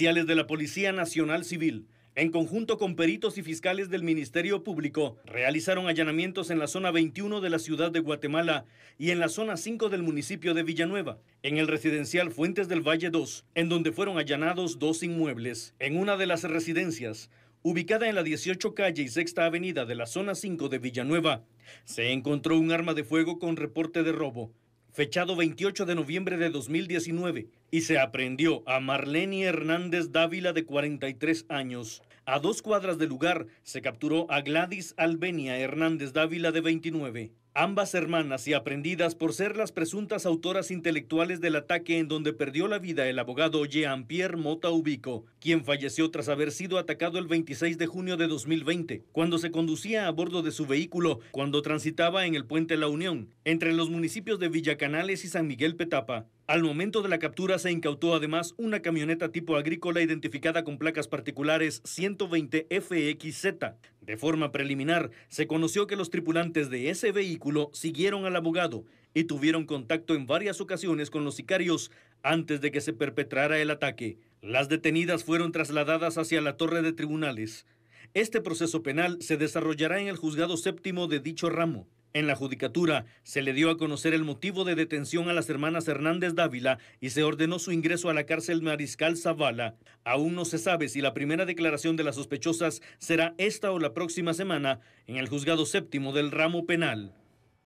Oficiales de la Policía Nacional Civil, en conjunto con peritos y fiscales del Ministerio Público, realizaron allanamientos en la zona 21 de la ciudad de Guatemala y en la zona 5 del municipio de Villanueva, en el residencial Fuentes del Valle 2, en donde fueron allanados dos inmuebles. En una de las residencias, ubicada en la 18 calle y sexta avenida de la zona 5 de Villanueva, se encontró un arma de fuego con reporte de robo, fechado 28 de noviembre de 2019 y se aprendió a Marlene Hernández Dávila de 43 años. A dos cuadras del lugar se capturó a Gladys Albenia Hernández Dávila de 29. Ambas hermanas y aprendidas por ser las presuntas autoras intelectuales del ataque en donde perdió la vida el abogado Jean-Pierre Mota Ubico, quien falleció tras haber sido atacado el 26 de junio de 2020, cuando se conducía a bordo de su vehículo cuando transitaba en el puente La Unión, entre los municipios de Villacanales y San Miguel Petapa. Al momento de la captura se incautó además una camioneta tipo agrícola identificada con placas particulares 120 FXZ. De forma preliminar, se conoció que los tripulantes de ese vehículo siguieron al abogado y tuvieron contacto en varias ocasiones con los sicarios antes de que se perpetrara el ataque. Las detenidas fueron trasladadas hacia la torre de tribunales. Este proceso penal se desarrollará en el juzgado séptimo de dicho ramo. En la judicatura se le dio a conocer el motivo de detención a las hermanas Hernández Dávila y se ordenó su ingreso a la cárcel Mariscal Zavala. Aún no se sabe si la primera declaración de las sospechosas será esta o la próxima semana en el juzgado séptimo del ramo penal.